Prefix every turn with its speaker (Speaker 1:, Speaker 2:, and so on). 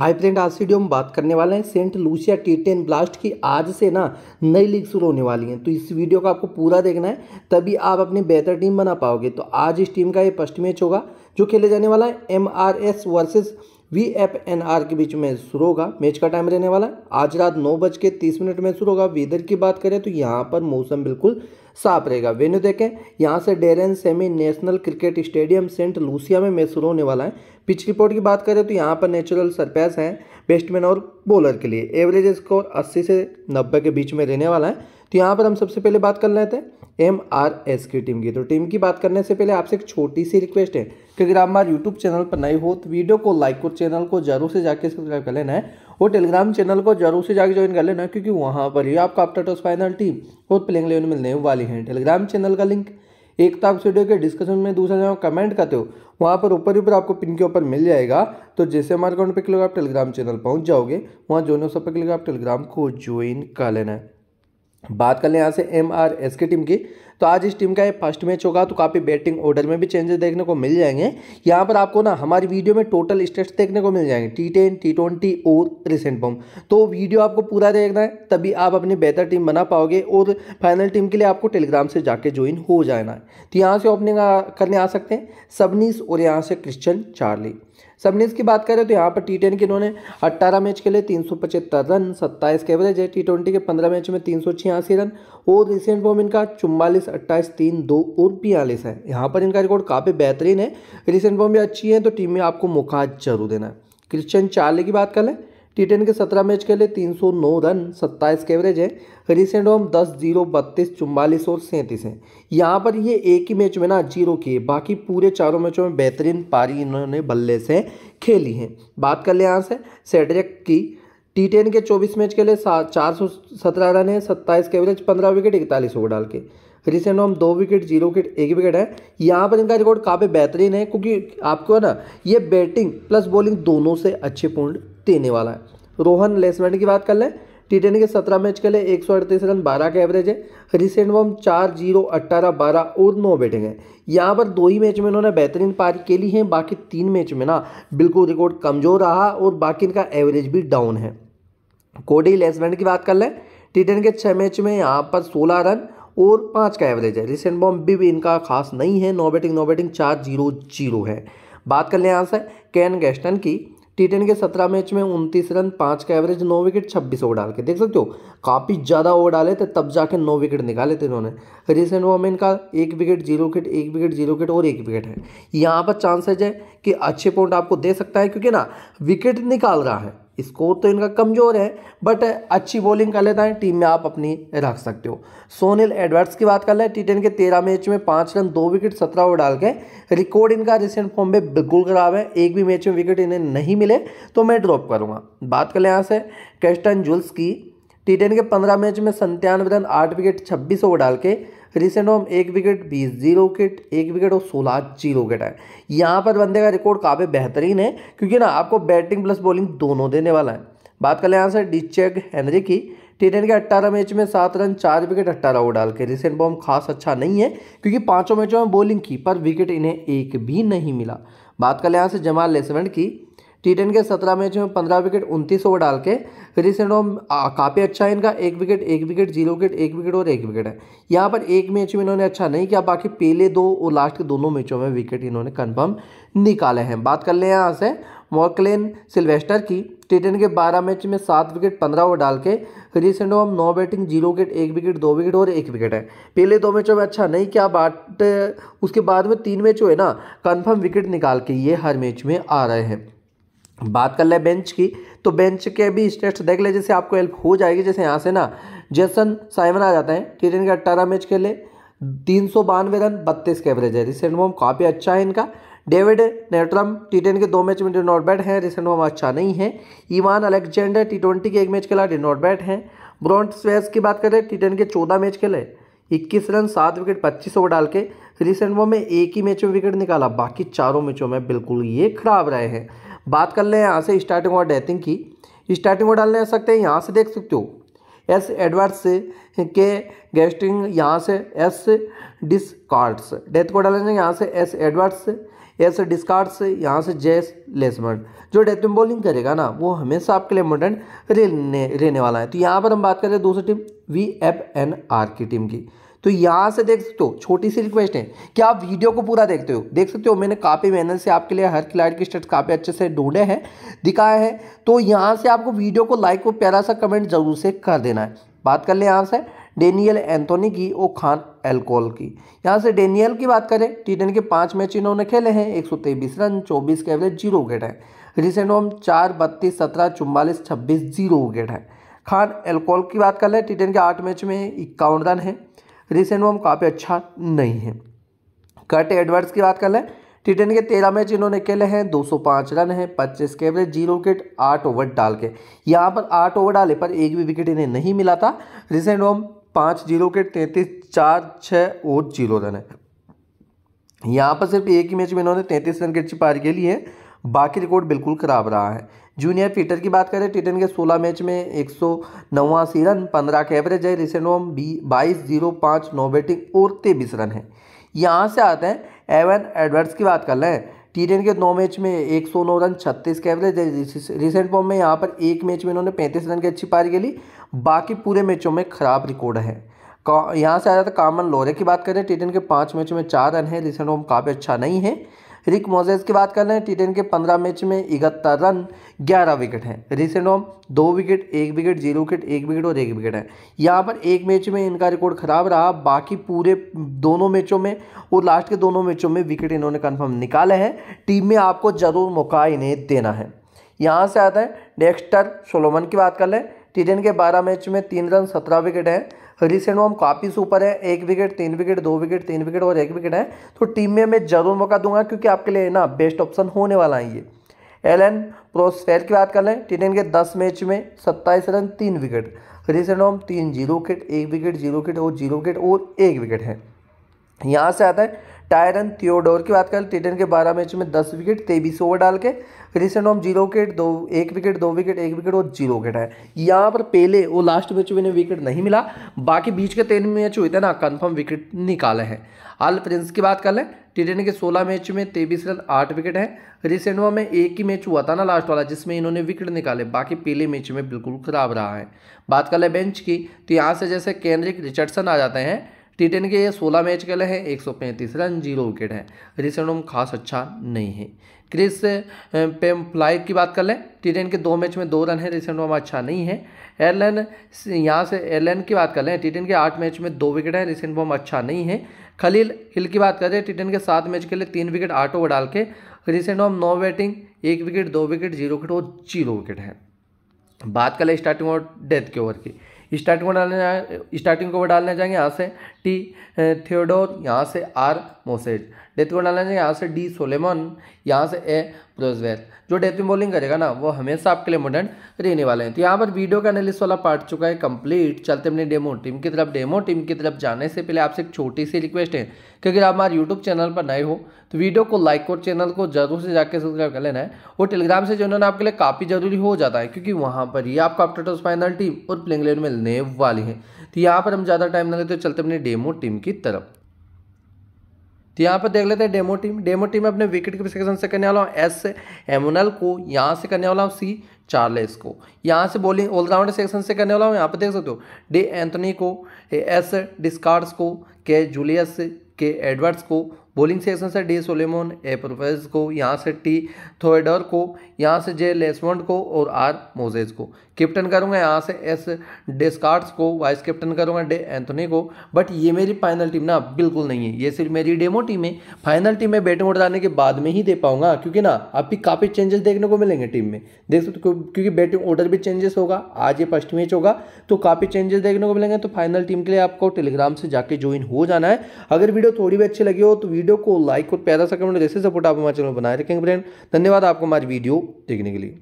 Speaker 1: hi friend आज video में बात करने वाले हैं Saint Lucia T ten blast की आज से ना नई लीग शुरू होने वाली है तो इस वीडियो का आपको पूरा देखना है तभी आप अपनी बेहतर टीम बना पाओगे तो आज इस टीम का ये फर्स्ट मैच होगा जो खेले जाने वाला है M R S versus V F N R के बीच में शुरू होगा मैच का टाइम रहने वाला है आज रात नौ बज के तीस मिनट में शुरू होगा वेदर की बात करें तो यहाँ पर मौसम बिल्कुल साफ रहेगा वेन्यू देखें यहाँ से Daren Sammy National Cricket Stadium Saint Lucia में मैच शुरू होने वाला है पिच रिपोर्ट की बात करें तो यहाँ पर नेचुरल सरपैस हैं बेस्टमैन और बॉलर के लिए एवरेज स्कोर 80 से 90 के बीच में रहने वाला है तो यहाँ पर हम सबसे पहले बात कर लेते हैं एम आर एस की टीम की तो टीम की बात करने से पहले आपसे एक छोटी सी रिक्वेस्ट है कि अगर आप हमारे यूट्यूब चैनल पर नए हो तो वीडियो को लाइक और चैनल को जरूर से जाकर सब्सक्राइब कर लेना है और टेलीग्राम चैनल को जरूर से जाकर ज्वाइन कर लेना क्योंकि वहाँ पर ही आपका आफ्टर टॉस फाइनल टीम और प्लेइंग लेवन मिलने वाली है टेलीग्राम चैनल का लिंक एक तो आप वीडियो के डिस्कशन में दूसरा जहाँ कमेंट करते हो वहाँ पर ऊपर ही ऊपर आपको पिन के ऊपर मिल जाएगा तो जैसे हमारे अकाउंट पर क्लिक आप टेलीग्राम चैनल पहुँच जाओगे वहाँ जो हो सब पर क्लिक आप टेलीग्राम को ज्वाइन कर लेना है बात कर लें यहाँ से एम आर एस की टीम की तो आज इस टीम का ये फर्स्ट मैच होगा तो काफ़ी बैटिंग ऑर्डर में भी चेंजेस देखने को मिल जाएंगे यहाँ पर आपको ना हमारी वीडियो में टोटल स्टेट्स देखने को मिल जाएंगे टी टेन टी ट्वेंटी और रिसेंट फॉर्म तो वीडियो आपको पूरा देखना है तभी आप अपनी बेहतर टीम बना पाओगे और फाइनल टीम के लिए आपको टेलीग्राम से जाके ज्वाइन हो जाना है तो यहाँ से ओपनिंग करने आ सकते हैं सबनीस और यहाँ से क्रिश्चन चार्ली सबनेस की बात करें तो यहाँ पर टी टेन के इन्होंने अट्ठारह मैच खेले तीन सौ पचहत्तर रन सत्ताईस के एवरेज है टी ट्वेंटी के पंद्रह मैच में तीन सौ छियासी रन और रिसेंट फॉर्म इनका चुम्बालीस अट्ठाईस तीन दो और बयालीस है यहाँ पर इनका रिकॉर्ड काफ़ी बेहतरीन है रिसेंट फॉर्म भी अच्छी है तो टीम में आपको मौका जरूर देना है क्रिश्चन चार्ले की बात कर लें टी टेन के सत्रह मैच खेले तीन सौ नौ रन सत्ताईस के एवरेज है रिसेंट हम दस जीरो बत्तीस चुम्बालीस और सैंतीस हैं यहाँ पर ये एक ही मैच में ना जीरो किए बाकी पूरे चारों मैचों में बेहतरीन पारी इन्होंने बल्ले से खेली है बात कर ले यहाँ से सेड्रिक की टी टेन के चौबीस मैच के लिए चार सौ सत्रह रन है सत्ताईस के एवरेज पंद्रह विकेट इकतालीस ओवर डाल के रिसेंट हम दो विकेट जीरो विकेट एक विकेट है यहाँ पर इनका रिकॉर्ड काफ़ी बेहतरीन है क्योंकि आपको है ना ये बैटिंग प्लस बॉलिंग दोनों से अच्छे पॉइंट देने वाला है रोहन लेसमैन की बात कर लें टी के सत्रह मैच के लिए एक सौ अड़तीस रन बारह का एवरेज है रिसेंट फॉर्म चार जीरो अट्ठारह बारह और नौ बैटिंग है यहाँ पर दो ही मैच में इन्होंने बेहतरीन पारी के लिए हैं बाकी तीन मैच में ना बिल्कुल रिकॉर्ड कमजोर रहा और बाकी इनका एवरेज भी डाउन है कोडी लेसमैन की बात कर लें टी के छः मैच में यहाँ पर सोलह रन और पाँच का एवरेज है रिसेंट बॉम भी, भी इनका खास नहीं है नो बैटिंग नो बैटिंग चार जीरो जीरो है बात कर लें यहाँ से कैन गेस्टन की टी के सत्रह मैच में उनतीस रन पाँच का एवरेज नौ विकेट छब्बीस ओवर डाल के देख सकते हो काफ़ी ज़्यादा ओवर डाले थे तब जाके नौ विकेट निकाले थे इन्होंने रिसेंट ओवर में इनका एक विकेट जीरो विकेट एक विकेट जीरो विकेट और एक विकेट है यहाँ पर चांसेज है कि अच्छे पॉइंट आपको दे सकता है क्योंकि ना विकेट निकाल रहा है स्कोर तो इनका कमज़ोर है बट अच्छी बॉलिंग कर लेता है टीम में आप अपनी रख सकते हो सोनिल एडवर्ड्स की बात कर लें टी टेन के तेरह मैच में पाँच रन दो विकेट सत्रह ओवर डाल के रिकॉर्ड इनका रिसेंट फॉर्म में बिल्कुल खराब है एक भी मैच में विकेट इन्हें नहीं मिले तो मैं ड्रॉप करूँगा बात कर लें यहाँ से कैस्टन जुल्स की टी टेन के पंद्रह मैच में संतानवे रन आठ विकेट छब्बीस ओवर डाल के रिसेंट ओम एक विकेट बीस जीरो विकेट एक विकेट और सोलह जीरो विकेट है यहाँ पर बंदे का रिकॉर्ड काफ़ी बेहतरीन है क्योंकि ना आपको बैटिंग प्लस बॉलिंग दोनों देने वाला है बात कर लें यहाँ से डिचेग हेनरी की टी के अट्ठारह मैच में सात रन चार विकेट अट्ठारह ओवर डाल के रिसेंट बॉम खास अच्छा नहीं है क्योंकि पांचों मैचों में बॉलिंग की पर विकेट इन्हें एक भी नहीं मिला बात कर लें यहाँ से जमाल लेसवेंट की टी टेन के सत्रह मैच में पंद्रह विकेट उनतीस ओवर डाल के रिसेंट इनोम काफ़ी अच्छा है इनका एक विकेट एक विकेट जीरो विकेट एक विकेट और एक विकेट है यहाँ पर एक मैच में इन्होंने अच्छा नहीं किया बाकी पहले दो और लास्ट के दोनों मैचों में विकेट इन्होंने कन्फर्म निकाले हैं बात कर लें यहाँ से मॉकलेन सिल्वेस्टर की टी टेन के बारह मैच में सात विकेट पंद्रह ओवर डाल के रिसेंट हम नौ बैटिंग जीरो विकेट एक विकेट दो विकेट और एक विकेट है पहले दो मैचों में अच्छा नहीं किया बट उसके बाद में तीन मैच हुए ना कन्फर्म विकेट निकाल के ये हर मैच में आ रहे हैं बात कर ले बेंच की तो बेंच के भी स्टेट्स देख ले जैसे आपको हेल्प हो जाएगी जैसे यहाँ से ना जेसन साइमन आ जाते हैं टी टेन के अट्ठारह मैच खेले तीन सौ बानवे रन बत्तीस के एवरेज है रिसेंट वॉम काफ़ी अच्छा है इनका डेविड नेट्रम टी के दो मैच में नॉट बैट हैं रिसेंट वॉम अच्छा नहीं है ईवान अलेक्जेंडर टी ट्वेंटी के एक मैच खेला नॉट बैट हैं ब्रॉन्ट स्वेस की बात करें टी के चौदह मैच खेले इक्कीस रन सात विकेट पच्चीस ओवर डाल के रिसेंट वॉम में एक ही मैच में विकेट निकाला बाकी चारों मैचों में बिल्कुल ये खराब रहे हैं बात कर लें यहाँ से स्टार्टिंग और डेथिंग की स्टार्टिंग वर्ड डाल ले सकते हैं यहाँ से देख सकते हो एस एडवर्ड्स के गेस्टिंग यहाँ से एस डिस्कार्ड्स डेथ को डालेंगे यहाँ से एस एडवर्ड्स एस डिस्कार्ड्स यहाँ से जेस लेसमर्ड जो डेथ में बॉलिंग करेगा ना वो हमेशा आपके लिए मॉडर्न रहने वाला है तो यहाँ पर हम बात करें दूसरी team V F N R की टीम की तो यहाँ से देख सकते हो छोटी सी रिक्वेस्ट है कि आप वीडियो को पूरा देखते हो देख सकते हो मैंने काफ़ी मेहनत से आपके लिए हर खिलाड़ी के स्टेट काफ़ी अच्छे से ढूंढे हैं दिखाए हैं तो यहाँ से आपको वीडियो को लाइक और प्यारा सा कमेंट जरूर से कर देना है बात कर ले यहाँ से डेनियल एंथोनी की और खान एल्कोल की यहाँ से डेनियल की बात करें टी के पाँच मैच इन्होंने खेले हैं एक रन चौबीस के एवरेज जीरो विकेट है रिसेंट होम चार बत्तीस सत्रह चुम्बालीस छब्बीस जीरो विकेट है खान एल्कोल की बात कर लें टी के आठ मैच में इक्यावन रन है रिसेंट फॉर्म काफ़ी अच्छा नहीं है कट एडवर्ड्स की बात कर लें टी टेन के तेरह मैच इन्होंने खेले हैं 205 रन है 25 के एवरेज जीरो विकेट आठ ओवर डाल के यहाँ पर आठ ओवर डाले पर एक भी विकेट इन्हें नहीं मिला था रिसेंट होम पाँच जीरो विकेट तैंतीस चार छः और जीरो रन है यहाँ पर सिर्फ एक ही मैच में इन्होंने तैंतीस रन के पारी के लिए बाकी रिकॉर्ड बिल्कुल खराब रहा है जूनियर फीटर की बात करें टिटन के 16 मैच में एक रन 15 के एवरेज है रिसेंट वॉम बी बाईस जीरो पाँच नौ बैटिंग और तेईस रन है यहाँ से आते हैं एवन एडवर्ड्स की बात कर लें टीटेन के नौ मैच में एक सौ नौ रन छत्तीस के एवरेज है रिसेंट फॉर्म में यहाँ पर एक मैच में इन्होंने पैंतीस रन की अच्छी पारी खेली बाकी पूरे मैचों में खराब रिकॉर्ड है यहाँ से आ जाता कामन लोरे की बात करें टीटेन के पाँच मैच में चार रन है रिसेंट फॉर्म काफ़ी अच्छा नहीं है रिक मोजेस की बात कर लें टी टेन के पंद्रह मैच में इकहत्तर रन ग्यारह विकेट हैं रिसेंट ऑम दो विकेट एक विकेट जीरो विकेट एक विकेट और एक विकेट है यहाँ पर एक मैच में इनका रिकॉर्ड ख़राब रहा बाकी पूरे दोनों मैचों में और लास्ट के दोनों मैचों में विकेट इन्होंने कन्फर्म निकाले हैं टीम में आपको ज़रूर मौका इन्हें देना है यहाँ से आता है डेक्स्टर सोलोमन की बात कर लें टी के बारह मैच में तीन रन सत्रह विकेट हैं रिसेंट में काफ़ी सुपर है एक विकेट तीन विकेट दो विकेट तीन विकेट और एक विकेट है तो टीम में मैं जरूर मौका दूंगा क्योंकि आपके लिए ना बेस्ट ऑप्शन होने वाला है ये एल एन की बात कर लें टी टेन के दस मैच में सत्ताईस रन तीन विकेट रिसेंट होम तीन जीरो विकेट एक विकेट जीरो विकेट और जीरो विकेट और एक विकेट है यहाँ से आता है टायरन थियोडोर की बात करें तो टेटन के बारह मैच में दस विकेट तेईस ओवर डाल के रिसेंट ऑफ जीरो विकेट दो एक विकेट दो विकेट एक विकेट और जीरो विकेट है यहाँ पर पहले वो लास्ट मैच में इन्हें विकेट नहीं मिला बाकी बीच के तेरह मैच हुए थे ना कन्फर्म विकेट निकाले हैं आल प्रिंस की बात कर लें टी के सोलह मैच में तेईस रन आठ विकेट हैं रिसेंट में एक ही मैच हुआ था ना लास्ट वाला जिसमें इन्होंने विकेट निकाले बाकी पहले मैच में बिल्कुल खराब रहा है बात कर लें बेंच की तो यहाँ से जैसे केंद्रिक रिचर्डसन आ जाते हैं टी टेन के सोलह मैच खेले हैं एक सौ पैंतीस रन जीरो विकेट है रूम खास अच्छा नहीं है क्रिस फ्लाइट की बात कर लें टी टेन के दो मैच में दो रन है रूम अच्छा नहीं है एयरलाइन यहाँ से एयरलाइन की बात कर लें टी टेन के आठ मैच में दो विकेट है रूम अच्छा नहीं है खलील हिल की बात करें टी टेन के सात मैच के लिए तीन विकेट आठ ओवर डाल के रिसेंट रूम नौ बैटिंग एक विकेट दो विकेट जीरो विकेट और जीरो विकेट है बात कर लें स्टार्टिंग ओवर डेथ के ओवर की स्टार्टिंग को डालने स्टार्टिंग को डालने जाएंगे यहाँ से टी थियोडोर यहाँ से आर मोसेज डेथ को डालना चाहिए यहाँ से डी सोलेमन यहाँ से ए ब्रोजवेल जो डेथ में बॉलिंग करेगा ना वो हमेशा आपके लिए मॉडर्न रहने वाले हैं तो यहाँ पर वीडियो का एनालिस वाला पार्ट चुका है कंप्लीट चलते अपने डेमो टीम की तरफ डेमो टीम की तरफ जाने से पहले आपसे एक छोटी सी रिक्वेस्ट है कि अगर आप हमारे यूट्यूब चैनल पर नए हो तो वीडियो को लाइक और चैनल को जरूर से जाकर सब्सक्राइब कर लेना है और टेलीग्राम से जुड़ना आपके लिए काफ़ी जरूरी हो जाता है क्योंकि वहाँ पर ही आपको अपटेट फाइनल टीम और प्लेइंग इलेवन मिलने वाली है तो यहाँ पर हम ज़्यादा टाइम ना लेते तो चलते अपने डेमो टीम की तरफ तो यहाँ पर देख लेते हैं डेमो टीम डेमो टीम में अपने विकेट की सेक्शन से करने वाला हूँ एस एमोनल को यहाँ से करने वाला हूँ सी चार्लेस को यहाँ से बॉलिंग ऑलराउंडर सेक्शन से करने वाला हूँ यहाँ पर देख सकते हो डे एंथनी को एस डिस्कार्ड्स को के जूलियस के एडवर्ड्स को बॉलिंग सेक्शन से डी सोलेमोन ए प्रोफेज को यहाँ से टी थोएडर को यहाँ से जे लेसमोंड को और आर मोजेज को कैप्टन करूँगा यहाँ से एस डेस्कार्ट्स को वाइस कैप्टन करूँगा डे एंथोनी को बट ये मेरी फाइनल टीम ना बिल्कुल नहीं है ये सिर्फ मेरी डेमो टीम है फाइनल टीम में बैटिंग ऑर्डर आने के बाद में ही दे पाऊँगा क्योंकि ना आप काफ़ी चेंजेस देखने को मिलेंगे टीम में देख सकते तो क्योंकि बैटिंग ऑर्डर भी चेंजेस होगा आज ये फर्स्ट मैच होगा तो काफ़ी चेंजेस देखने को मिलेंगे तो फाइनल टीम के लिए आपको टेलीग्राम से जाके ज्वाइन हो जाना है अगर वीडियो थोड़ी भी अच्छी लगी हो तो वीडियो वीडियो को लाइक और प्यारा सा कमेंट जैसे सपोर्ट आप हमारे चैनल बनाए रखेंगे फ्रेंड धन्यवाद आपको हमारी वीडियो देखने के लिए